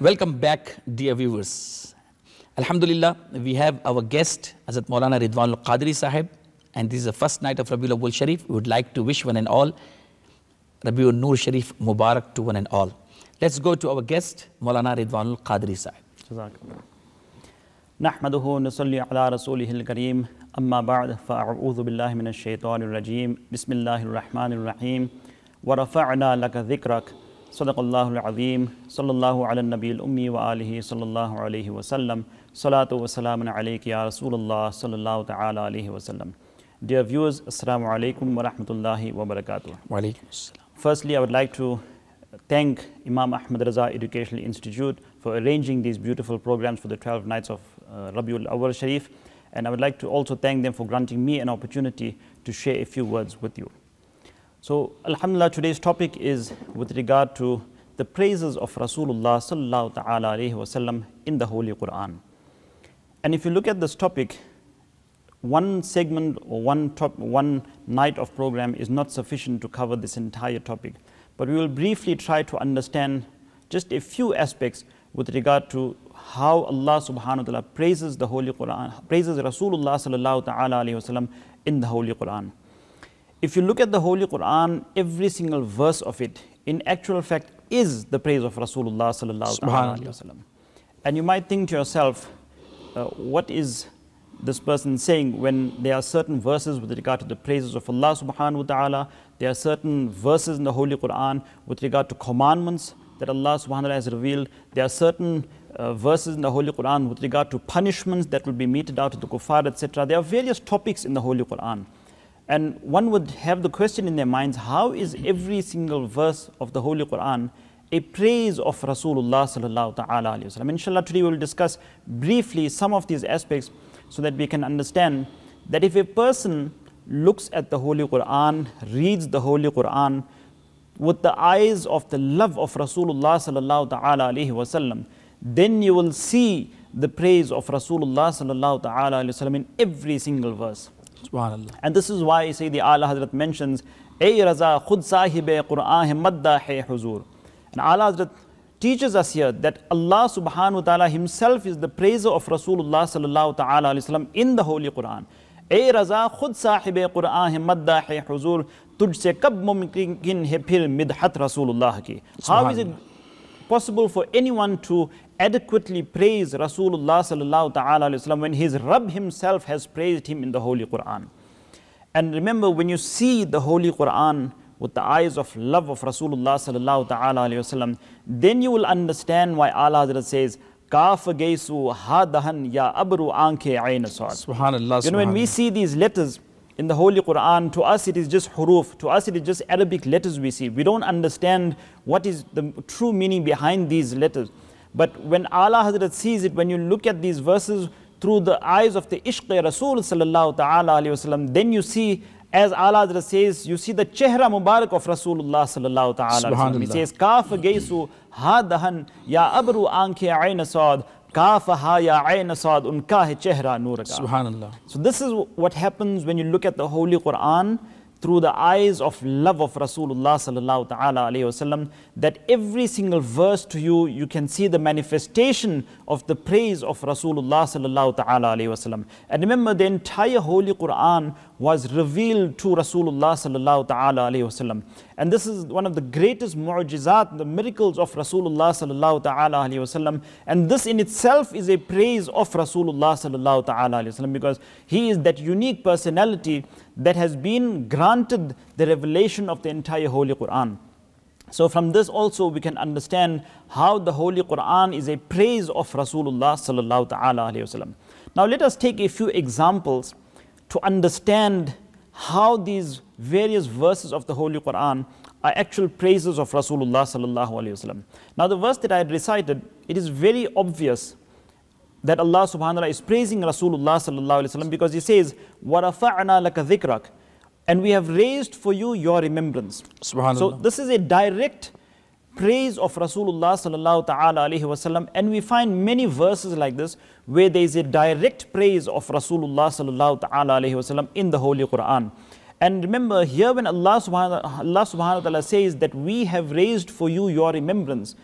Welcome back dear viewers. Alhamdulillah, we have our guest, Hazrat Maulana Ridwan al-Qadri Sahib, and this is the first night of Rabiul Awwal Sharif. We would like to wish one and all Rabiul Noor Sharif Mubarak to one and all. Let's go to our guest, Maulana Ridwan al-Qadri Sahib. نحمده ونصلي على رسوله الكريم أما بعد فأعوذ بالله من الشيطان الرجيم بسم الله الرحمن الرحيم ورفعنا لك ذكرك صدق الله العظيم صلى الله على النبي الأمي وآله صلى الله عليه وسلم صلاة وسلام عليك يا رسول الله صلى الله تعالى عليه وسلم Dear viewers, Assalamu alaikum wa rahmatullahi wa barakatuh. Wa alaikum Firstly, I would like to thank Imam Ahmad Raza Educational Institute for arranging these beautiful programs for the 12 nights of uh, Rabiul Awal Sharif. And I would like to also thank them for granting me an opportunity to share a few words with you. So, Alhamdulillah, today's topic is with regard to the praises of Rasulullah sallallahu wasallam in the Holy Quran. And if you look at this topic, one segment or one, top, one night of program is not sufficient to cover this entire topic. But we will briefly try to understand just a few aspects with regard to how Allah subhanahu wa ta'ala praises the Holy Quran, praises Rasulullah sallallahu ta'ala alayhi wasallam in the Holy Quran. If you look at the Holy Quran, every single verse of it, in actual fact, is the praise of Rasulullah sallallahu ta'ala alayhi wasallam. And you might think to yourself, uh, what is this person saying when there are certain verses with regard to the praises of Allah subhanahu wa ta'ala, there are certain verses in the Holy Quran with regard to commandments that Allah subhanahu wa ta'ala has revealed, there are certain uh, verses in the Holy Quran with regard to punishments that will be meted out to the kuffar, etc. There are various topics in the Holy Quran. And one would have the question in their minds how is every single verse of the Holy Quran a praise of Rasulullah sallallahu ta'ala alayhi wasallam? Inshallah, today we will discuss briefly some of these aspects so that we can understand that if a person looks at the Holy Quran, reads the Holy Quran with the eyes of the love of Rasulullah sallallahu ta'ala wasallam, then you will see the praise of Rasulullah sallallahu ta'ala wasallam in every single verse. Subhanallah. And this is why say the Allah Hazrat mentions, Ay Raza khud sahibe Qur'an hai huzur. And Allah Hazrat teaches us here that Allah subhanahu wa ta'ala himself is the praiser of Rasulullah sallallahu ta'ala wasallam in the Holy Quran. Ay Raza khud sahibe Qur'an hai huzur. तुझसे कब मुमकिन है फिर मिदहत रसूलुल्लाह की how is it possible for anyone to adequately praise Rasulullah when his Rabb himself has praised him in the Holy Quran. And remember when you see the Holy Quran with the eyes of love of Rasulullah then you will understand why Allah says, Kaf geisu ya abru anke ayna Subhanallah. You know, when we see these letters, in the Holy Quran, to us it is just huruf, to us it is just Arabic letters we see. We don't understand what is the true meaning behind these letters. But when Allah Hazrat sees it, when you look at these verses through the eyes of the Ishq Rasul Sallallahu then you see, as Allah Hazrat says, you see the Chehra Mubarak of Rasulullah Sallallahu Ta'ala He says, Kaf Gaisu hadahan ya abru anke ayn saad." Kafaha ya ayn sad unka hai chehra nur ka. So this is what happens when you look at the Holy Quran. through the eyes of love of Rasulullah sallallahu ta'ala wasallam that every single verse to you, you can see the manifestation of the praise of Rasulullah sallallahu ta'ala wasallam. And remember the entire Holy Quran was revealed to Rasulullah sallallahu ta'ala wasallam. And this is one of the greatest mu'jizat, the miracles of Rasulullah sallallahu ta'ala wasallam. And this in itself is a praise of Rasulullah sallallahu ta'ala wasallam because he is that unique personality that has been granted the revelation of the entire Holy Quran. So from this also we can understand how the Holy Quran is a praise of Rasulullah sallallahu alayhi Now let us take a few examples to understand how these various verses of the Holy Quran are actual praises of Rasulullah sallallahu alayhi Now the verse that I had recited, it is very obvious that Allah subhanahu wa ta'ala is praising Rasulullah sallallahu alayhi wa because he says, وَرَفَعْنَا لَكَ ذِكْرَكَ And we have raised for you your remembrance. So this is a direct praise of Rasulullah sallallahu ta'ala alayhi wasallam and we find many verses like this where there is a direct praise of Rasulullah sallallahu ta'ala alayhi wasallam in the Holy Quran. And remember here when Allah subhanahu wa ta'ala says that we have raised for you your remembrance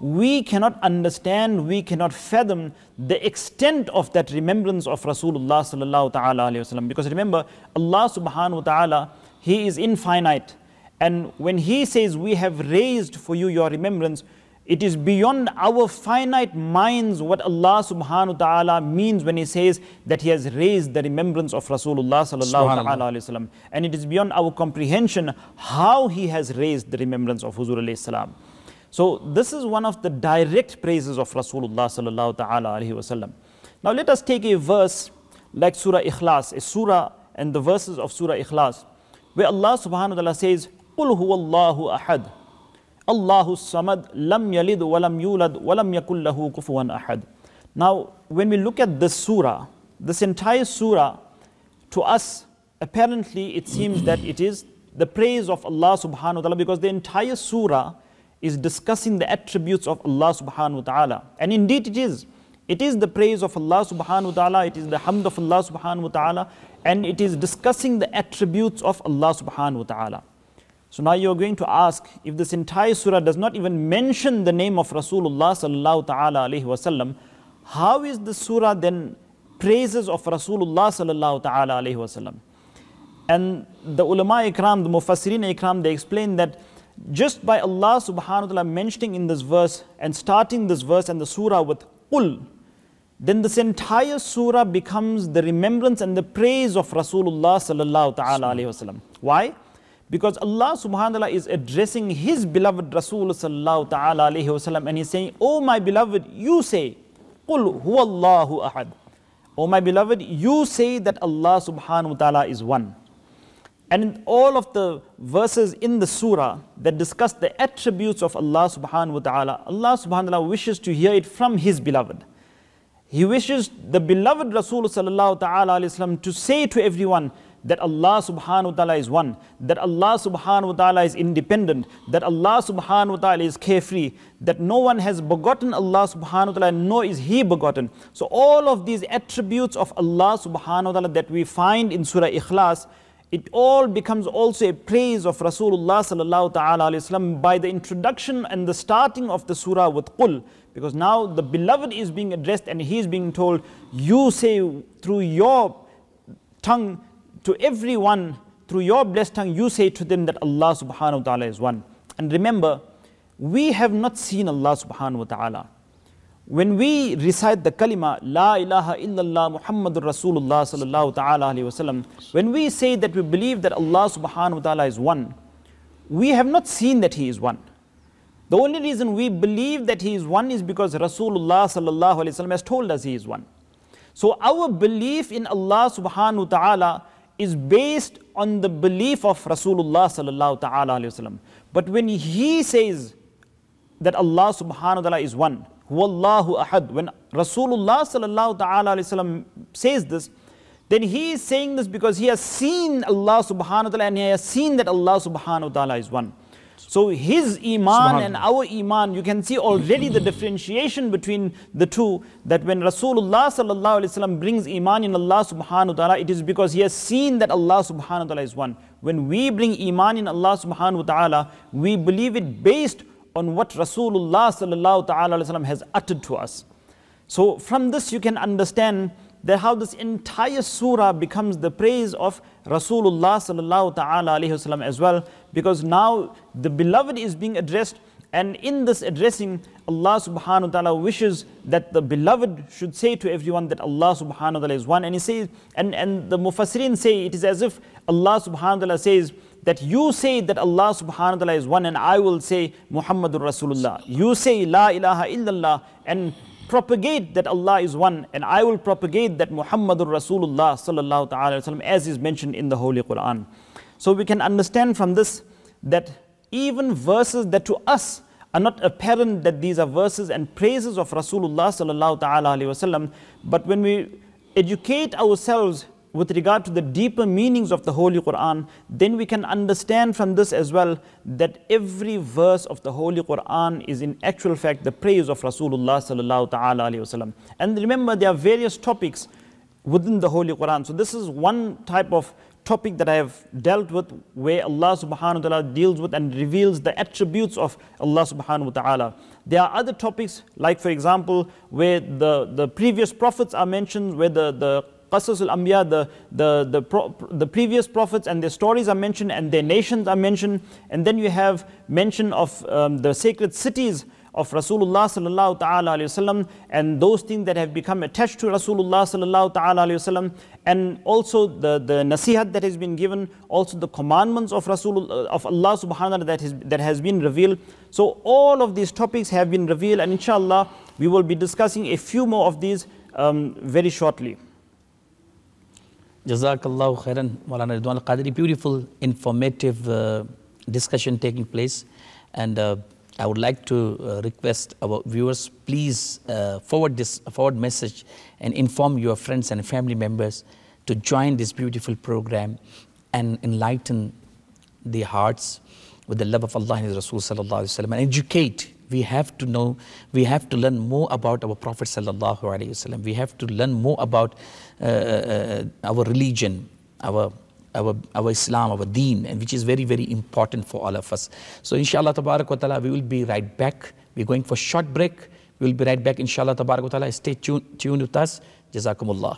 we cannot understand, we cannot fathom the extent of that remembrance of Rasulullah sallallahu ta'ala wasallam. Because remember, Allah subhanahu wa ta'ala, He is infinite. And when He says, We have raised for you your remembrance, it is beyond our finite minds what Allah subhanahu wa ta'ala means when He says that He has raised the remembrance of Rasulullah sallallahu ta'ala wasallam. And it is beyond our comprehension how He has raised the remembrance of Huzur alayhi salam. So this is one of the direct praises of Rasulullah sallallahu ta'ala Now let us take a verse like Surah Ikhlas, a surah and the verses of Surah Ikhlas, where Allah subhanahu wa ta'ala says, قُلْ هُوَ اللَّهُ أَحَدٌ Allahu Samad Lam Yalid Walam Yulad Walam Yakullahu Kufuwan Ahad. Now, when we look at this surah, this entire surah, to us, apparently it seems that it is the praise of Allah subhanahu wa ta'ala because the entire surah is discussing the attributes of Allah subhanahu wa ta'ala. And indeed it is. It is the praise of Allah subhanahu wa ta'ala, it is the hamd of Allah subhanahu wa ta'ala, and it is discussing the attributes of Allah subhanahu wa ta'ala. So now you're going to ask if this entire surah does not even mention the name of Rasulullah sallallahu ta'ala alayhi wasallam, how is the surah then praises of Rasulullah sallallahu ta'ala alayhi wasallam? And the ulama ikram, the mufassirin ikram, they explain that just by Allah subhanahu wa ta'ala mentioning in this verse and starting this verse and the surah with Qul, then this entire surah becomes the remembrance and the praise of Rasulullah sallallahu ta'ala alayhi wasallam. Why? Because Allah subhanahu wa ta'ala is addressing his beloved Rasul sallallahu ta'ala alayhi wasallam and he's saying, Oh my beloved, you say, Qul huwallahu ahad. Oh my beloved, you say that Allah subhanahu wa ta'ala is one. And in all of the verses in the surah that discuss the attributes of Allah subhanahu wa ta'ala, Allah subhanahu wa ta'ala wishes to hear it from His beloved. He wishes the beloved Rasulullah sallallahu to say to everyone that Allah subhanahu wa ta'ala is one, that Allah subhanahu wa ta'ala is independent, that Allah subhanahu wa ta'ala is carefree, that no one has begotten Allah subhanahu wa ta'ala, nor is he begotten. So all of these attributes of Allah subhanahu wa ta'ala that we find in Surah Ikhlas, it all becomes also a praise of Rasulullah by the introduction and the starting of the surah with qul because now the beloved is being addressed and he is being told you say through your tongue to everyone through your blessed tongue you say to them that Allah subhanahu wa ta'ala is one and remember we have not seen Allah subhanahu wa ta'ala when we recite the kalima, La ilaha illallah Muhammadur Rasulullah sallallahu ta'ala wasallam, when we say that we believe that Allah subhanahu wa ta'ala is one, we have not seen that He is one. The only reason we believe that He is one is because Rasulullah sallallahu alayhi wasallam has told us He is one. So our belief in Allah subhanahu wa ta'ala is based on the belief of Rasulullah sallallahu ta'ala wasallam. But when he says that Allah subhanahu wa ta'ala is one, Huwallahu ahad. When Rasulullah sallallahu ta'ala alayhi says this, then he is saying this because he has seen Allah subhanahu wa ta'ala and he has seen that Allah subhanahu wa ta'ala is one. So his iman and our iman, you can see already the differentiation between the two. That when Rasulullah sallallahu alaihi wasallam brings iman in Allah subhanahu wa taala, it is because he has seen that Allah subhanahu wa taala is one. When we bring iman in Allah subhanahu wa taala, we believe it based on what Rasulullah has uttered to us. So from this you can understand that how this entire surah becomes the praise of Rasulullah as well because now the beloved is being addressed and in this addressing Allah subhanahu wa ta'ala wishes that the beloved should say to everyone that Allah subhanahu wa ta'ala is one and he says and, and the mufassirin say it is as if Allah subhanahu wa ta'ala says that you say that Allah subhanahu wa ta'ala is one and I will say Muhammadur Rasulullah. You say La ilaha illallah and propagate that Allah is one and I will propagate that Muhammadur Rasulullah sallallahu ta'ala wasallam as is mentioned in the Holy Quran. So we can understand from this that even verses that to us are not apparent that these are verses and praises of Rasulullah sallallahu ta'ala wasallam but when we educate ourselves with regard to the deeper meanings of the Holy Quran, then we can understand from this as well that every verse of the Holy Quran is in actual fact the praise of Rasulullah sallallahu ta'ala wasallam. And remember, there are various topics within the Holy Quran. So this is one type of topic that I have dealt with where Allah subhanahu wa ta'ala deals with and reveals the attributes of Allah subhanahu wa ta'ala. There are other topics like for example where the, the previous prophets are mentioned, where the, the Qasas al-Anbiya, the, the, the, pro, the previous prophets and their stories are mentioned and their nations are mentioned. And then you have mention of um, the sacred cities of Rasulullah sallallahu ta'ala alayhi wasallam and those things that have become attached to Rasulullah sallallahu ta'ala alayhi wasallam and also the, the nasihat that has been given, also the commandments of Rasul uh, of Allah subhanahu wa ta'ala that has been revealed. So all of these topics have been revealed and inshallah we will be discussing a few more of these um, very shortly. Jazakallah khairan, Maulana Ridwan al-Qadiri. Beautiful, informative uh, discussion taking place. And uh, I would like to uh, request our viewers, please uh, forward this forward message and inform your friends and family members to join this beautiful program and enlighten the hearts with the love of Allah and His Rasul Sallallahu Alaihi Wasallam and educate we have to know, we have to learn more about our Prophet sallallahu alaihi wasallam. We have to learn more about uh, uh, uh, our religion, our our, our Islam, our deen, and which is very, very important for all of us. So inshallah tabarak wa ta'ala, we will be right back. We're going for short break. We'll be right back inshallah tabarak wa ta'ala. Stay tuned, tuned with us. Jazakumullah.